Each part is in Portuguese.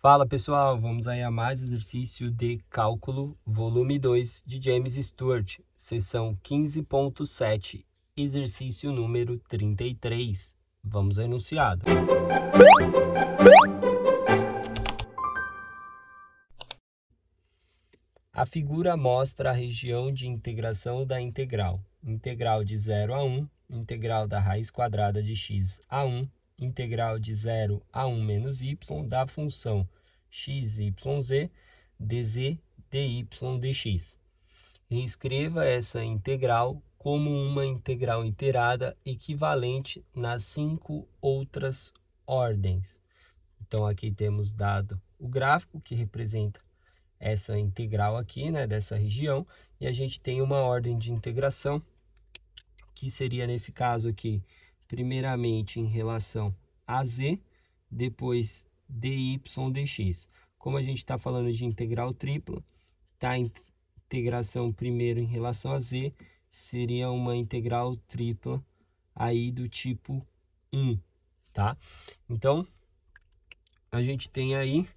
Fala pessoal, vamos aí a mais exercício de cálculo, volume 2 de James Stewart, sessão 15.7, exercício número 33. Vamos ao enunciado. A figura mostra a região de integração da integral, integral de 0 a 1, integral da raiz quadrada de x a 1 integral de 0 a 1 menos y da função xyz dz dy dx. Reescreva essa integral como uma integral iterada equivalente nas cinco outras ordens. Então aqui temos dado o gráfico que representa essa integral aqui, né, dessa região, e a gente tem uma ordem de integração que seria nesse caso aqui primeiramente em relação a z, depois dy dx. Como a gente está falando de integral tripla, tá? A integração primeiro em relação a z seria uma integral tripla aí do tipo 1, tá? Então, a gente tem aí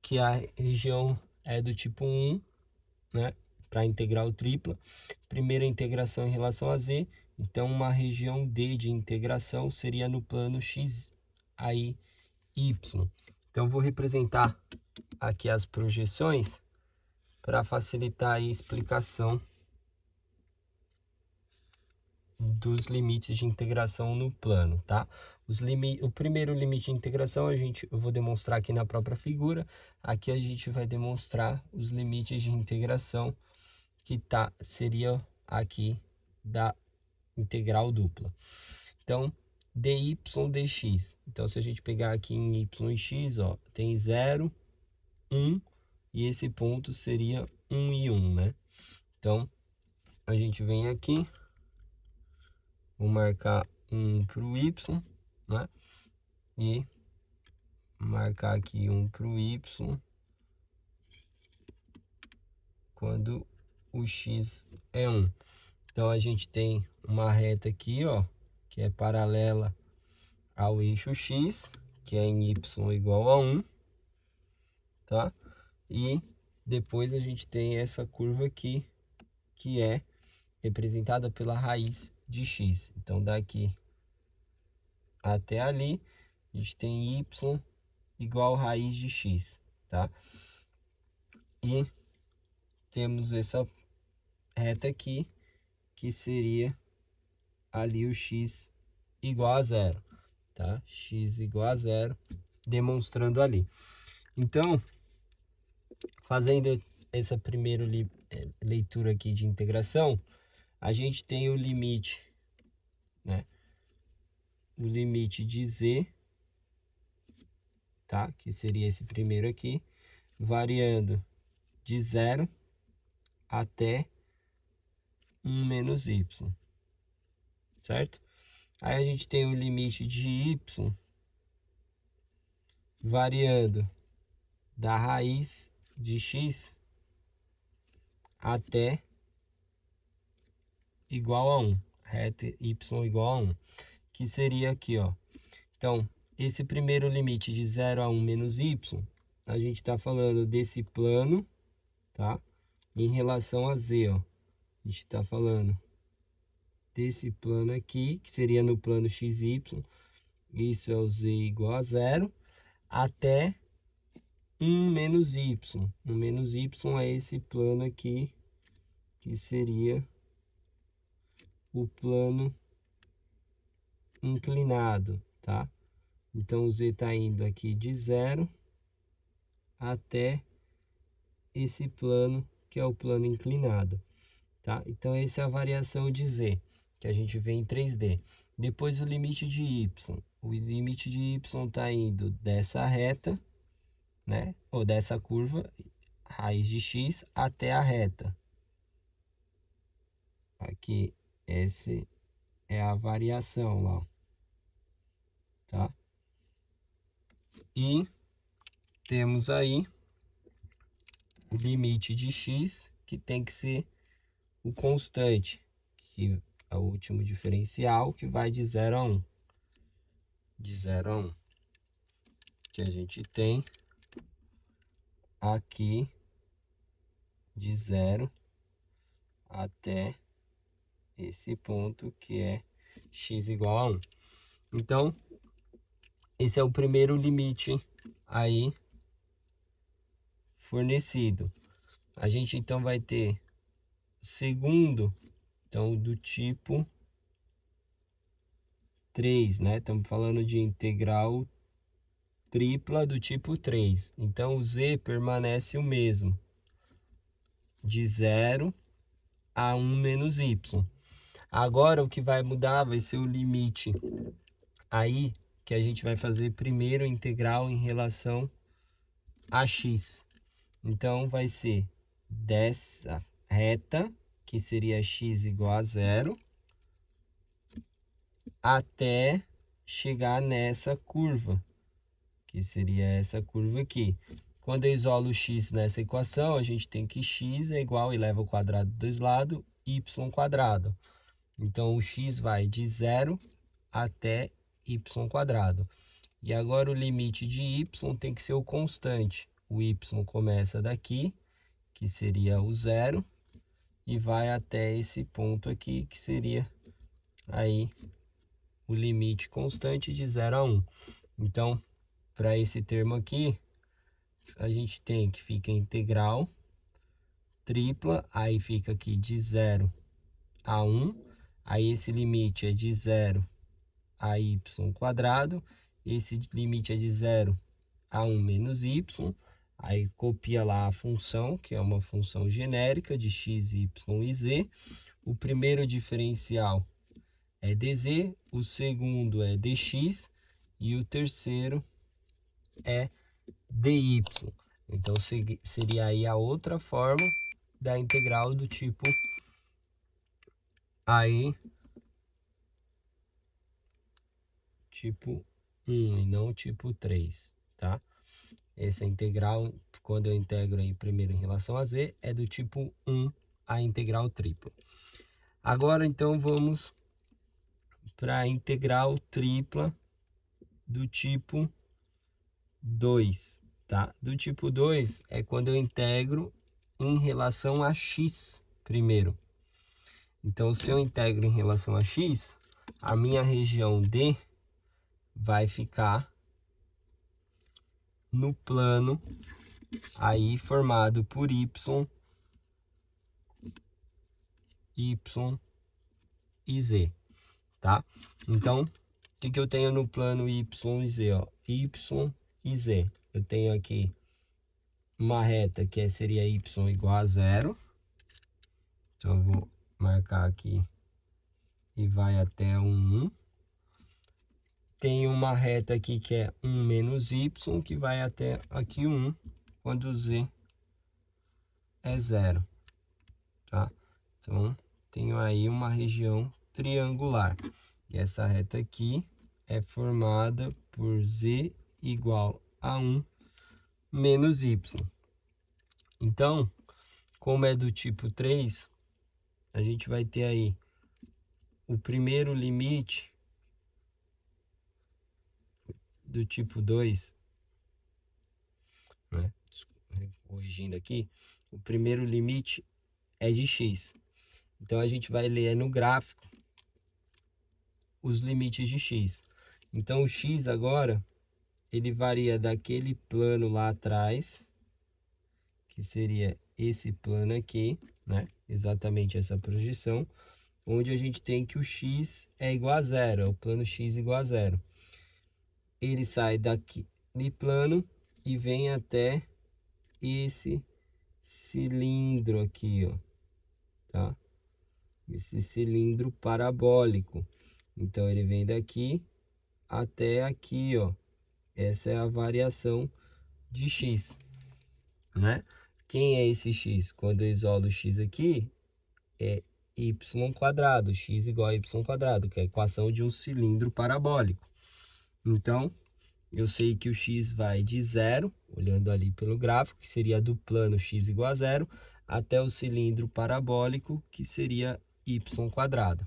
que a região é do tipo 1, né? Para integral tripla. Primeira integração em relação a z, então, uma região D de integração seria no plano x, aí y. Então, vou representar aqui as projeções para facilitar a explicação dos limites de integração no plano, tá? Os limi o primeiro limite de integração a gente eu vou demonstrar aqui na própria figura. Aqui a gente vai demonstrar os limites de integração que tá seria aqui da integral dupla. Então, dy dx. Então, se a gente pegar aqui em y e x, ó, tem 0, 1 e esse ponto seria 1 e 1, né? Então, a gente vem aqui, vou marcar 1 para o y, né? E marcar aqui 1 para o y quando o x é 1. Então a gente tem uma reta aqui, ó, que é paralela ao eixo X, que é em Y igual a 1, tá? E depois a gente tem essa curva aqui, que é representada pela raiz de X. Então daqui até ali, a gente tem Y igual raiz de X, tá? E temos essa reta aqui, que seria ali o x igual a zero, tá? x igual a zero, demonstrando ali. Então, fazendo essa primeira eh, leitura aqui de integração, a gente tem o limite, né? O limite de z, tá? Que seria esse primeiro aqui, variando de zero até 1 menos y, certo? Aí a gente tem o limite de y variando da raiz de x até igual a 1, reta y igual a 1, que seria aqui, ó. Então, esse primeiro limite de 0 a 1 menos y, a gente está falando desse plano, tá? Em relação a z, ó a gente está falando desse plano aqui, que seria no plano XY, isso é o Z igual a zero, até 1 menos Y. 1 menos Y é esse plano aqui, que seria o plano inclinado, tá? Então, o Z está indo aqui de zero até esse plano, que é o plano inclinado. Tá? Então, essa é a variação de Z, que a gente vê em 3D. Depois, o limite de Y. O limite de Y está indo dessa reta, né? ou dessa curva, raiz de X, até a reta. Aqui, essa é a variação lá. Tá? E temos aí o limite de X, que tem que ser o constante, que é o último diferencial, que vai de 0 a 1. Um. De 0 a 1. Um, que a gente tem aqui de 0 até esse ponto que é x igual a 1. Então, esse é o primeiro limite aí fornecido. A gente então vai ter segundo. Então, do tipo 3, né? Estamos falando de integral tripla do tipo 3. Então, o z permanece o mesmo, de 0 a 1 menos y. Agora, o que vai mudar vai ser o limite aí, que a gente vai fazer primeiro integral em relação a x. Então, vai ser dessa reta, que seria x igual a zero, até chegar nessa curva, que seria essa curva aqui. Quando eu isolo x nessa equação, a gente tem que x é igual, e leva ao quadrado dos lados, y quadrado. Então, o x vai de zero até y quadrado. E agora o limite de y tem que ser o constante. O y começa daqui, que seria o zero, e vai até esse ponto aqui, que seria aí o limite constante de 0 a 1. Um. Então, para esse termo aqui, a gente tem que fica integral tripla, aí fica aqui de 0 a 1, um, aí esse limite é de 0 a y quadrado, esse limite é de 0 a 1 um menos y, Aí copia lá a função, que é uma função genérica de x, y e z. O primeiro diferencial é dz, o segundo é dx e o terceiro é dy. Então seria aí a outra forma da integral do tipo aí tipo 1 e não tipo 3, tá? Essa integral, quando eu integro aí primeiro em relação a z, é do tipo 1 a integral tripla. Agora, então, vamos para a integral tripla do tipo 2, tá? Do tipo 2 é quando eu integro em relação a x primeiro. Então, se eu integro em relação a x, a minha região D vai ficar no plano aí formado por y, y e z, tá? Então, o que, que eu tenho no plano y e z? Ó? y e z. Eu tenho aqui uma reta que é, seria y igual a zero. Então, eu vou marcar aqui e vai até um 1 tem uma reta aqui que é 1 menos y, que vai até aqui 1, quando z é zero, tá? Então, tenho aí uma região triangular. E essa reta aqui é formada por z igual a 1 menos y. Então, como é do tipo 3, a gente vai ter aí o primeiro limite do tipo 2, né? né? corrigindo aqui, o primeiro limite é de x. Então a gente vai ler no gráfico os limites de x. Então o x agora ele varia daquele plano lá atrás, que seria esse plano aqui, né? Exatamente essa projeção, onde a gente tem que o x é igual a zero, é o plano x igual a zero ele sai daqui de plano e vem até esse cilindro aqui, ó, tá? Esse cilindro parabólico. Então ele vem daqui até aqui, ó. Essa é a variação de x, né? Quem é esse x? Quando eu isolo x aqui, é y x igual a y que é a equação de um cilindro parabólico. Então, eu sei que o x vai de zero, olhando ali pelo gráfico, que seria do plano x igual a zero, até o cilindro parabólico, que seria y quadrado.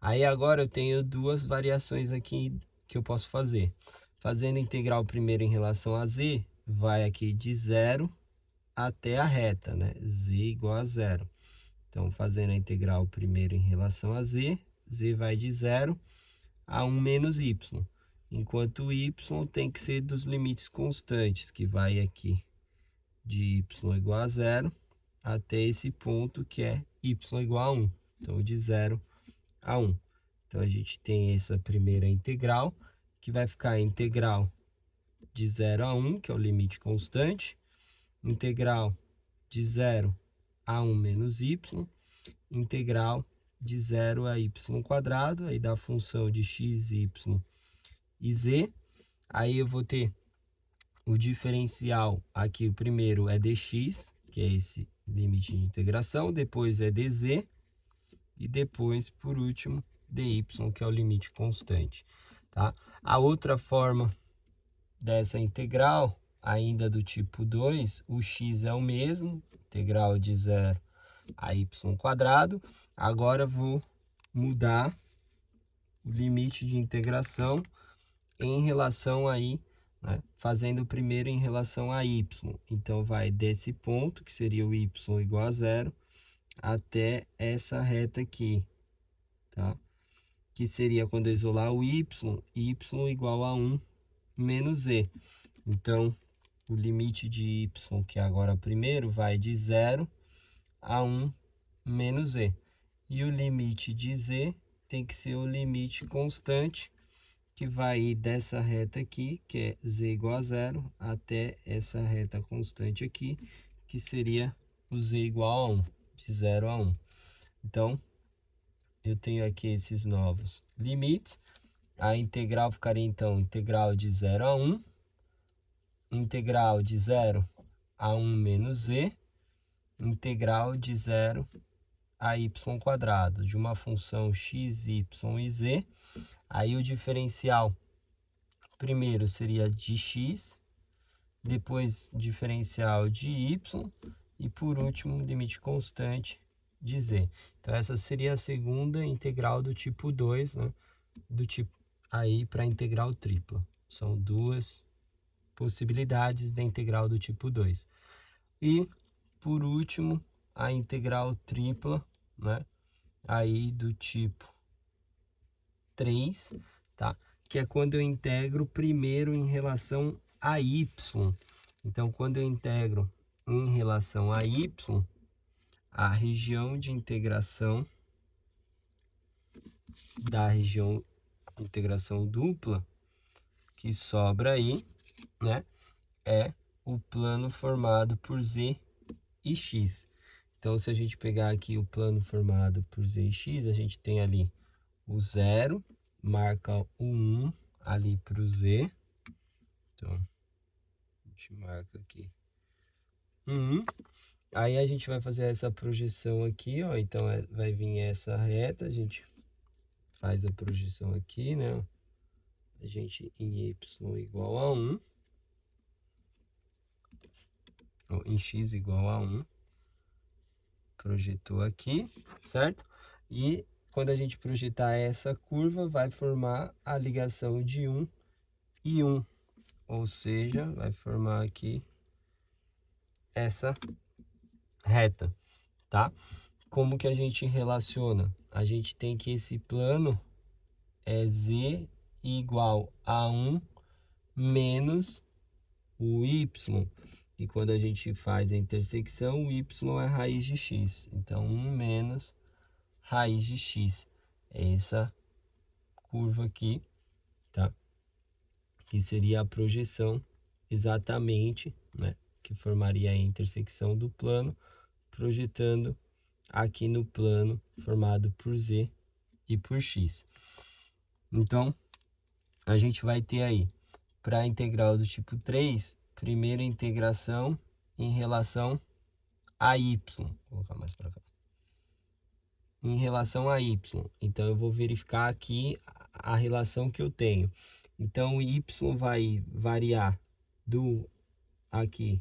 Aí agora eu tenho duas variações aqui que eu posso fazer. Fazendo a integral primeiro em relação a z, vai aqui de zero até a reta, né? z igual a zero. Então, fazendo a integral primeiro em relação a z, z vai de zero a 1 menos y enquanto o y tem que ser dos limites constantes, que vai aqui de y igual a zero até esse ponto que é y igual a 1, então de 0 a 1. Então a gente tem essa primeira integral, que vai ficar a integral de 0 a 1, que é o limite constante, integral de 0 a 1 menos y, integral de 0 a y quadrado, aí da função de x, y e Z. Aí eu vou ter o diferencial aqui, o primeiro é dx, que é esse limite de integração, depois é dz e depois, por último, dy, que é o limite constante. Tá? A outra forma dessa integral, ainda do tipo 2, o x é o mesmo, integral de zero a y quadrado. Agora vou mudar o limite de integração em relação aí, né? fazendo primeiro em relação a y. Então, vai desse ponto, que seria o y igual a zero, até essa reta aqui, tá? Que seria quando eu isolar o y, y igual a 1 menos z. Então, o limite de y, que é agora primeiro, vai de zero a 1 menos z. E o limite de z tem que ser o limite constante que vai ir dessa reta aqui, que é z igual a zero, até essa reta constante aqui, que seria o z igual a 1, de 0 a 1. Então, eu tenho aqui esses novos limites. A integral ficaria, então, integral de 0 a 1, integral de 0 a 1 menos z, integral de 0 a y de uma função x, y e z Aí o diferencial primeiro seria de x, depois diferencial de y e por último limite constante de z. Então essa seria a segunda integral do tipo 2, né? Do tipo aí para integral tripla. São duas possibilidades da integral do tipo 2. E por último, a integral tripla, né? Aí do tipo 3, tá? que é quando eu integro primeiro em relação a y. Então, quando eu integro em relação a y, a região de integração da região de integração dupla que sobra aí, né, é o plano formado por z e x. Então, se a gente pegar aqui o plano formado por z e x, a gente tem ali o zero, marca o um ali para o Z. Então, a gente marca aqui um. Aí a gente vai fazer essa projeção aqui, ó. Então é, vai vir essa reta, a gente faz a projeção aqui, né? A gente em Y igual a 1. Ou em X igual a 1. Projetou aqui, certo? E quando a gente projetar essa curva, vai formar a ligação de 1 e 1. Ou seja, vai formar aqui essa reta, tá? Como que a gente relaciona? A gente tem que esse plano é Z igual a 1 menos o y. E quando a gente faz a intersecção, o y é raiz de x. Então, 1 menos raiz de x. É essa curva aqui, tá? Que seria a projeção exatamente, né? Que formaria a intersecção do plano, projetando aqui no plano formado por z e por x. Então, a gente vai ter aí, para a integral do tipo 3, primeira integração em relação a y. Vou colocar mais para cá em relação a y. Então eu vou verificar aqui a relação que eu tenho. Então y vai variar do aqui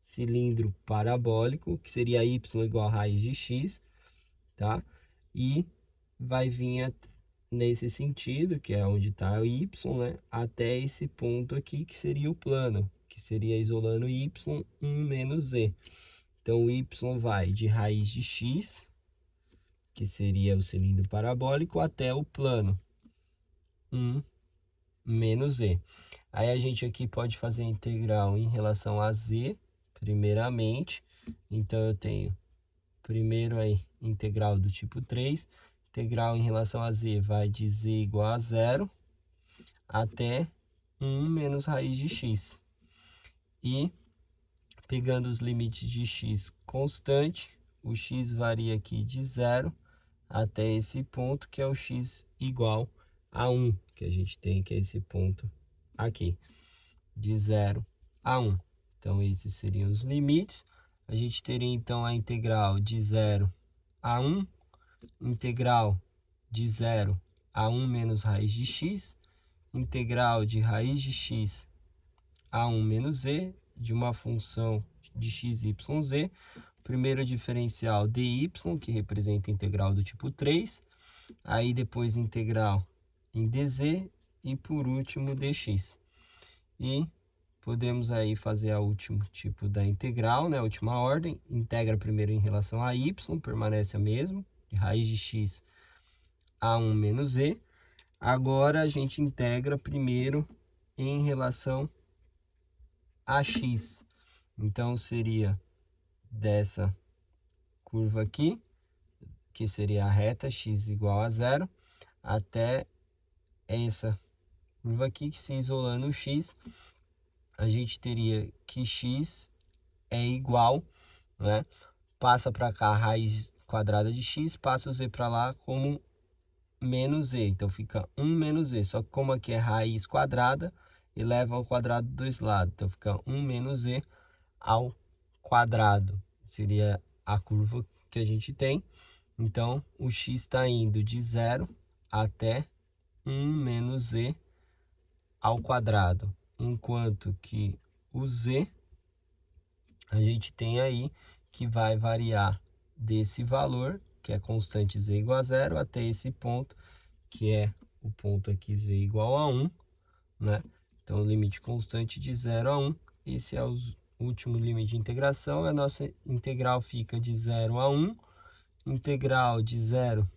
cilindro parabólico, que seria y igual a raiz de x, tá? E vai vir nesse sentido, que é onde está o y, né? Até esse ponto aqui, que seria o plano, que seria isolando y, 1 menos z. Então, y vai de raiz de x que seria o cilindro parabólico, até o plano 1 menos E. Aí a gente aqui pode fazer a integral em relação a Z, primeiramente. Então, eu tenho primeiro aí integral do tipo 3. Integral em relação a Z vai de Z igual a zero até 1 menos raiz de x. E pegando os limites de x constante, o x varia aqui de zero até esse ponto, que é o x igual a 1, que a gente tem, que é esse ponto aqui, de 0 a 1. Então, esses seriam os limites. A gente teria, então, a integral de 0 a 1, integral de 0 a 1 menos raiz de x, integral de raiz de x a 1 menos z, de uma função de x, y, z, Primeiro diferencial dy, que representa integral do tipo 3. Aí depois integral em dz e por último dx. E podemos aí fazer a último tipo da integral, né, a última ordem, integra primeiro em relação a y, permanece a mesma, de raiz de x a 1 menos z Agora a gente integra primeiro em relação a x. Então seria dessa curva aqui, que seria a reta x igual a zero, até essa curva aqui, que se isolando o x, a gente teria que x é igual, né? Passa para cá a raiz quadrada de x, passa o z para lá como menos e, então fica 1 menos e, só que como aqui é raiz quadrada, eleva ao quadrado dos lados, então fica 1 menos e ao quadrado, seria a curva que a gente tem. Então, o x está indo de zero até 1 menos z ao quadrado, enquanto que o z a gente tem aí que vai variar desse valor, que é constante z igual a zero, até esse ponto, que é o ponto aqui z igual a 1, né? Então, o limite constante de 0 a 1, esse é os, último limite de integração, a nossa integral fica de 0 a 1, integral de 0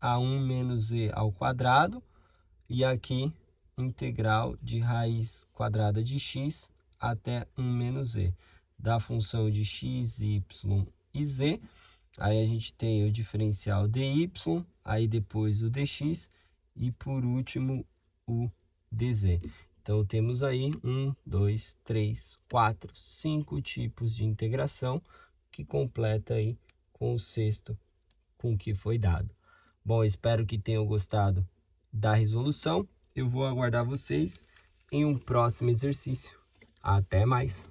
a 1 menos z ao quadrado, e aqui integral de raiz quadrada de x até 1 menos z, da função de x, y e z, aí a gente tem o diferencial dy, aí depois o dx, e por último o dz. Então, temos aí um, dois, três, quatro, cinco tipos de integração que completa aí com o sexto com que foi dado. Bom, espero que tenham gostado da resolução. Eu vou aguardar vocês em um próximo exercício. Até mais!